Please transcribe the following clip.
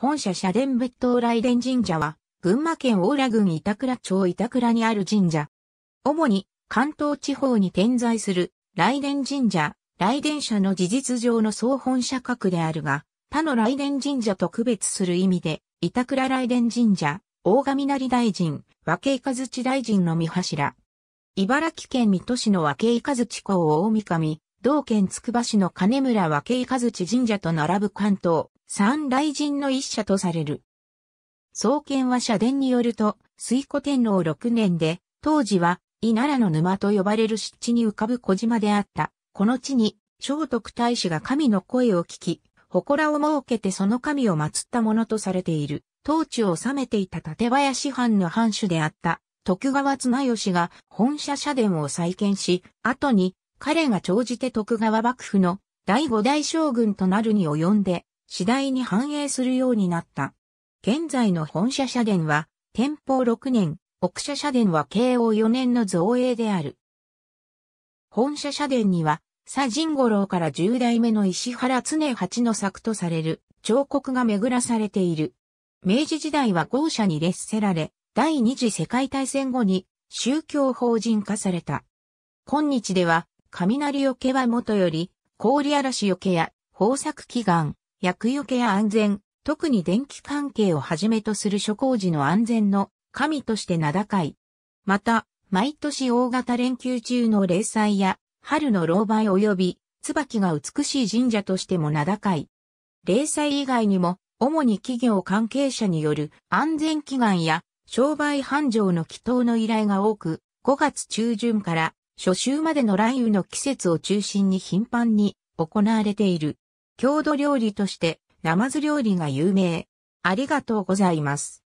本社社殿別当雷電神社は、群馬県大良郡板倉町板倉にある神社。主に関東地方に点在する雷電神社、雷電社の事実上の総本社格であるが、他の雷電神社と区別する意味で、板倉雷電神社、大神成大臣、和慶和地大臣の御柱。茨城県水戸市の和慶和地港を大神、同県つくば市の金村和慶和地神社と並ぶ関東、三雷神の一社とされる。創建は社殿によると、水古天皇六年で、当時は、稲良の沼と呼ばれる湿地に浮かぶ小島であった。この地に、聖徳太子が神の声を聞き、祠を設けてその神を祀ったものとされている。当地を治めていた立林藩の藩主であった。徳川綱吉が本社社殿を再建し、後に彼が長じて徳川幕府の第五代将軍となるに及んで、次第に繁栄するようになった。現在の本社社殿は、天保6年、奥社社殿は慶応4年の造営である。本社社殿には、佐神五郎から十代目の石原常八の作とされる彫刻が巡らされている。明治時代は豪社に列せられ、第二次世界大戦後に宗教法人化された。今日では、雷よけはもとより、氷嵐よけや豊作祈願、薬除けや安全、特に電気関係をはじめとする諸工事の安全の神として名高い。また、毎年大型連休中の霊祭や春の老梅及び椿が美しい神社としても名高い。霊祭以外にも、主に企業関係者による安全祈願や商売繁盛の祈祷の依頼が多く、5月中旬から初秋までの雷雨の季節を中心に頻繁に行われている。郷土料理として、ナマズ料理が有名。ありがとうございます。